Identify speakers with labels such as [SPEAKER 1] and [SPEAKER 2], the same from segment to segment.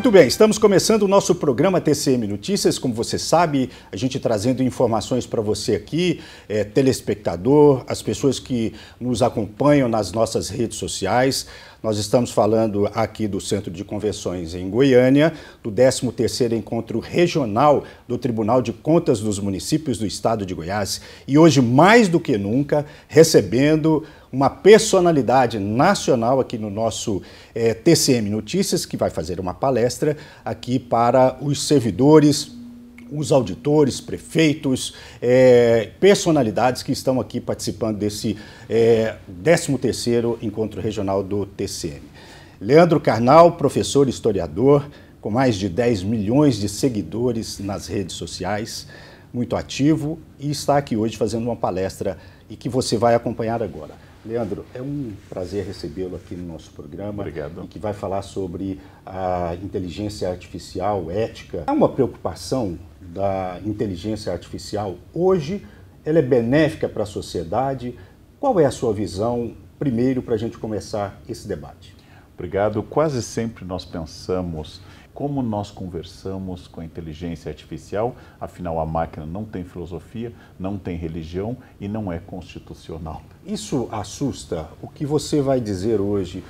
[SPEAKER 1] Muito bem, estamos começando o nosso programa TCM Notícias. Como você sabe, a gente trazendo informações para você aqui, é, telespectador, as pessoas que nos acompanham nas nossas redes sociais. Nós estamos falando aqui do Centro de Convenções em Goiânia, do 13º Encontro Regional do Tribunal de Contas dos Municípios do Estado de Goiás e hoje, mais do que nunca, recebendo uma personalidade nacional aqui no nosso é, eh, TCM Notícias, que vai fazer uma palestra aqui para os servidores os auditores, prefeitos, é, personalidades que estão aqui participando desse é, 13º Encontro Regional do TCM. Leandro Carnal, professor historiador, com mais de 10 milhões de seguidores nas redes sociais, muito ativo e está aqui hoje fazendo uma palestra e que você vai acompanhar agora. Leandro, é um prazer recebê-lo aqui no nosso programa. Obrigado. E que vai falar sobre a inteligência artificial ética. Há uma preocupação da inteligência artificial hoje? Ela é benéfica para a
[SPEAKER 2] sociedade? Qual é a sua visão, primeiro, para a gente começar esse debate? Obrigado. Quase sempre nós pensamos como nós conversamos com a inteligência artificial, afinal a máquina não tem filosofia, não tem religião e não é constitucional.
[SPEAKER 1] Isso assusta. O que você vai dizer hoje?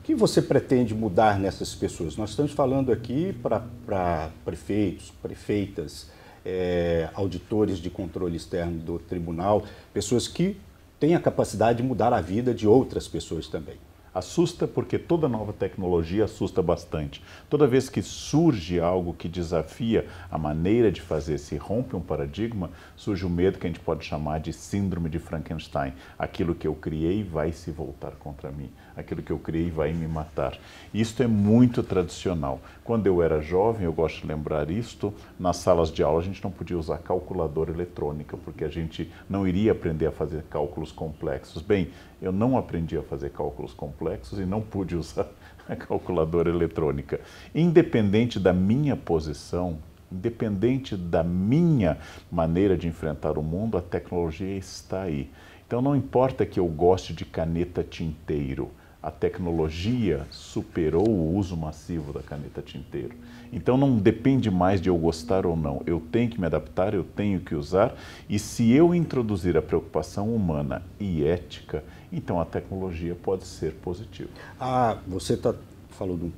[SPEAKER 1] O que você pretende mudar nessas pessoas? Nós estamos falando aqui para prefeitos, prefeitas, é, auditores de controle externo do tribunal, pessoas
[SPEAKER 2] que têm a capacidade de mudar a vida de outras pessoas também. Assusta porque toda nova tecnologia assusta bastante. Toda vez que surge algo que desafia a maneira de fazer, se rompe um paradigma, surge o medo que a gente pode chamar de síndrome de Frankenstein. Aquilo que eu criei vai se voltar contra mim aquilo que eu criei vai me matar. Isto é muito tradicional. Quando eu era jovem, eu gosto de lembrar isto, nas salas de aula a gente não podia usar calculadora eletrônica, porque a gente não iria aprender a fazer cálculos complexos. Bem, eu não aprendi a fazer cálculos complexos e não pude usar a calculadora eletrônica. Independente da minha posição, independente da minha maneira de enfrentar o mundo, a tecnologia está aí. Então não importa que eu goste de caneta tinteiro, a tecnologia superou o uso massivo da caneta tinteiro. Então não depende mais de eu gostar ou não. Eu tenho que me adaptar, eu tenho que usar. E se eu introduzir a preocupação humana e ética, então a tecnologia pode ser positiva. Ah,
[SPEAKER 1] você tá, falou de um,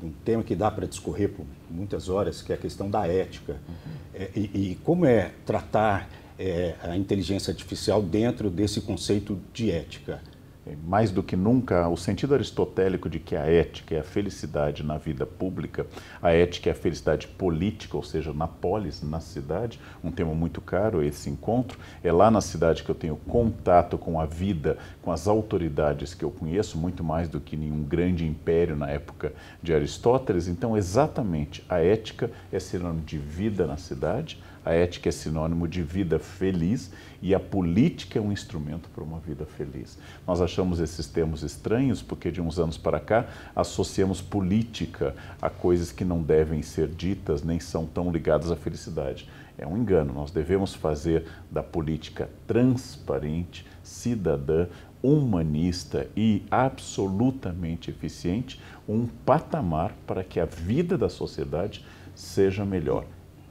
[SPEAKER 1] de um tema que dá para discorrer por muitas horas, que é a questão da ética. Uhum. É, e, e como é tratar é, a inteligência artificial dentro
[SPEAKER 2] desse conceito de ética? É, mais do que nunca, o sentido aristotélico de que a ética é a felicidade na vida pública, a ética é a felicidade política, ou seja, na polis, na cidade, um tema muito caro esse encontro. É lá na cidade que eu tenho contato com a vida, com as autoridades que eu conheço, muito mais do que nenhum grande império na época de Aristóteles. Então, exatamente, a ética é sinônimo de vida na cidade, a ética é sinônimo de vida feliz e a política é um instrumento para uma vida feliz. Nós achamos esses termos estranhos porque de uns anos para cá associamos política a coisas que não devem ser ditas nem são tão ligadas à felicidade. É um engano. Nós devemos fazer da política transparente, cidadã, humanista e absolutamente eficiente um patamar para que a vida da sociedade seja melhor.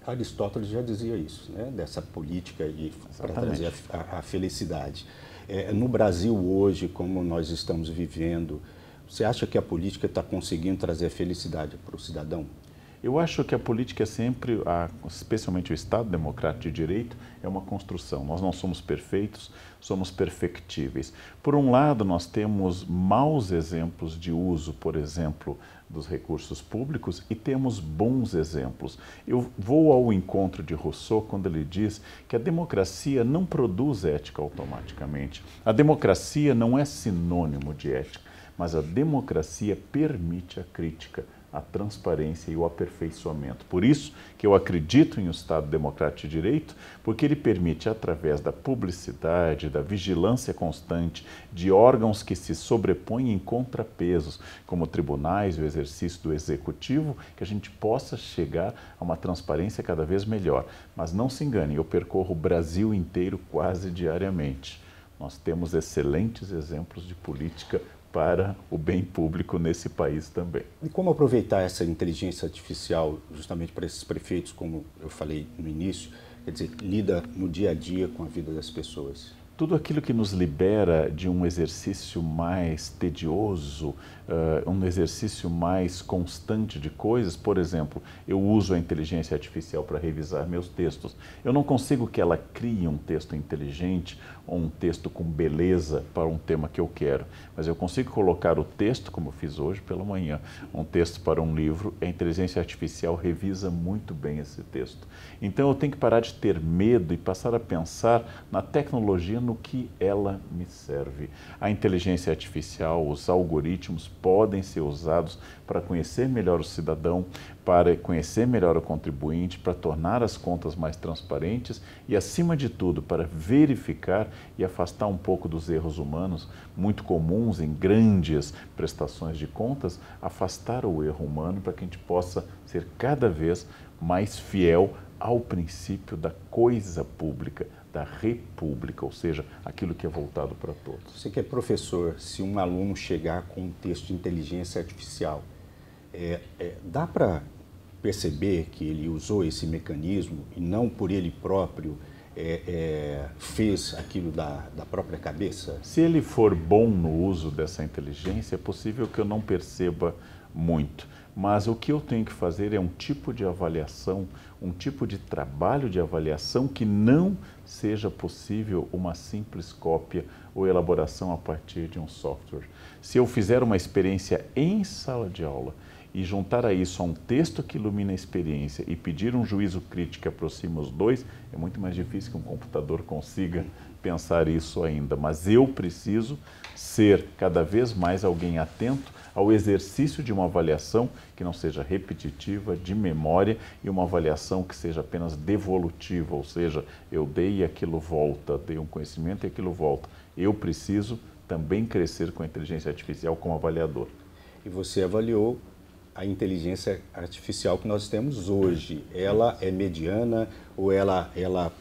[SPEAKER 1] Aristóteles já dizia isso, né? dessa política para trazer a, a, felicidade. É, no Brasil hoje, como nós estamos vivendo, você acha que a
[SPEAKER 2] política está conseguindo trazer felicidade para o cidadão? Eu acho que a política é sempre, a, especialmente o Estado Democrático de Direito, é uma construção. Nós não somos perfeitos, somos perfectíveis. Por um lado, nós temos maus exemplos de uso, por exemplo, dos recursos públicos e temos bons exemplos. Eu vou ao encontro de Rousseau quando ele diz que a democracia não produz ética automaticamente. A democracia não é sinônimo de ética, mas a democracia permite a crítica a transparência e o aperfeiçoamento. Por isso que eu acredito em um Estado democrático de direito, porque ele permite, através da publicidade, da vigilância constante, de órgãos que se sobrepõem em contrapesos, como tribunais, o exercício do executivo, que a gente possa chegar a uma transparência cada vez melhor. Mas não se engane, eu percorro o Brasil inteiro quase diariamente. Nós temos excelentes exemplos de política para o bem público nesse país também. E como aproveitar essa inteligência artificial justamente para esses prefeitos, como
[SPEAKER 1] eu falei no início, quer dizer, lida no dia a dia com a vida das pessoas?
[SPEAKER 2] tudo aquilo que nos libera de um exercício mais tedioso, uh, um exercício mais constante de coisas, por exemplo, eu uso a inteligência artificial para revisar meus textos. Eu não consigo que ela crie um texto inteligente ou um texto com beleza para um tema que eu quero, mas eu consigo colocar o texto, como eu fiz hoje pela manhã, um texto para um livro, a inteligência artificial revisa muito bem esse texto. Então eu tenho que parar de ter medo e passar a pensar na tecnologia no que ela me serve. A inteligência artificial, os algoritmos podem ser usados para conhecer melhor o cidadão, para conhecer melhor o contribuinte, para tornar as contas mais transparentes e, acima de tudo, para verificar e afastar um pouco dos erros humanos, muito comuns em grandes prestações de contas, afastar o erro humano para que a gente possa ser cada vez mais fiel ao princípio da coisa pública, da república, ou seja, aquilo que é voltado para todos. Você que é professor, se um aluno chegar com um texto de inteligência
[SPEAKER 1] artificial, é, é, dá para perceber que ele usou esse mecanismo e não por ele próprio é, é, fez aquilo da,
[SPEAKER 2] da própria cabeça? Se ele for bom no uso dessa inteligência, é possível que eu não perceba muito mas o que eu tenho que fazer é um tipo de avaliação, um tipo de trabalho de avaliação que não seja possível uma simples cópia ou elaboração a partir de um software. Se eu fizer uma experiência em sala de aula e juntar a isso a um texto que ilumina a experiência e pedir um juízo crítico que aproxima os dois, é muito mais difícil que um computador consiga pensar isso ainda, mas eu preciso ser cada vez mais alguém atento ao exercício de uma avaliação que não seja repetitiva, de memória e uma avaliação que seja apenas devolutiva, ou seja, eu dei e aquilo volta, dei um conhecimento e aquilo volta. Eu preciso também crescer com a inteligência artificial como avaliador. E você avaliou a inteligência artificial que nós temos hoje. Ela é
[SPEAKER 1] mediana ou ela, ela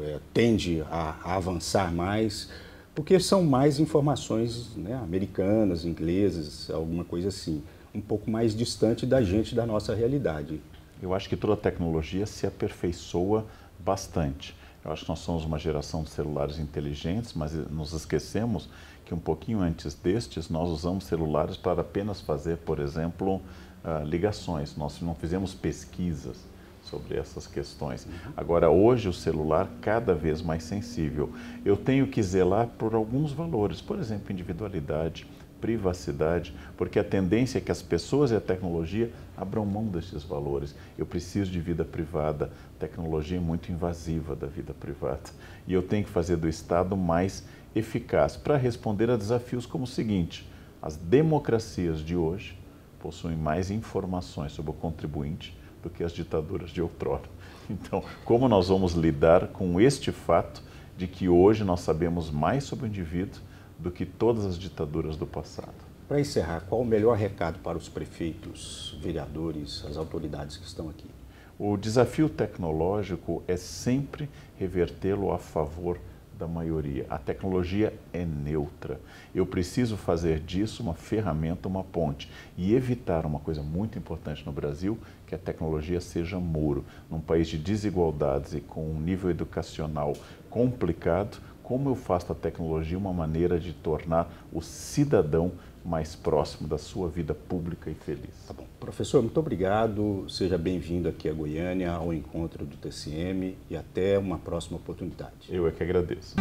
[SPEAKER 1] é, tende a, a, avançar mais, porque são mais informações né, americanas, inglesas, alguma coisa assim,
[SPEAKER 2] um pouco mais distante da gente, da nossa realidade. Eu acho que toda a tecnologia se aperfeiçoa bastante. Eu acho que nós somos uma geração de celulares inteligentes, mas nos esquecemos que um pouquinho antes destes nós usamos celulares para apenas fazer, por exemplo, ah, ligações. Nós não fizemos pesquisas sobre essas questões. Agora, hoje o celular cada vez mais sensível. Eu tenho que zelar por alguns valores, por exemplo, individualidade, privacidade, porque a tendência é que as pessoas e a tecnologia abram mão desses valores. Eu preciso de vida privada, a tecnologia é muito invasiva da vida privada. E eu tenho que fazer do Estado mais eficaz para responder a desafios como o seguinte: as democracias de hoje possuem mais informações sobre o contribuinte do que as ditaduras de outrora. Então, como nós vamos lidar com este fato de que hoje nós sabemos mais sobre o indivíduo do que todas as ditaduras do passado? Para encerrar, qual o melhor recado para os prefeitos, vereadores, as autoridades que estão aqui? O desafio tecnológico é sempre revertê-lo a favor da maioria. A tecnologia é neutra. Eu preciso fazer disso uma ferramenta, uma ponte e evitar uma coisa muito importante no Brasil, que a tecnologia seja muro. Num país de desigualdades e com um nível educacional complicado, como eu faço a tecnologia uma maneira de tornar o cidadão mais próximo da sua vida pública e feliz? Tá Professor, muito obrigado. Seja bem-vindo aqui a Goiânia, ao encontro
[SPEAKER 1] do TCM e até uma próxima oportunidade. Eu é que agradeço.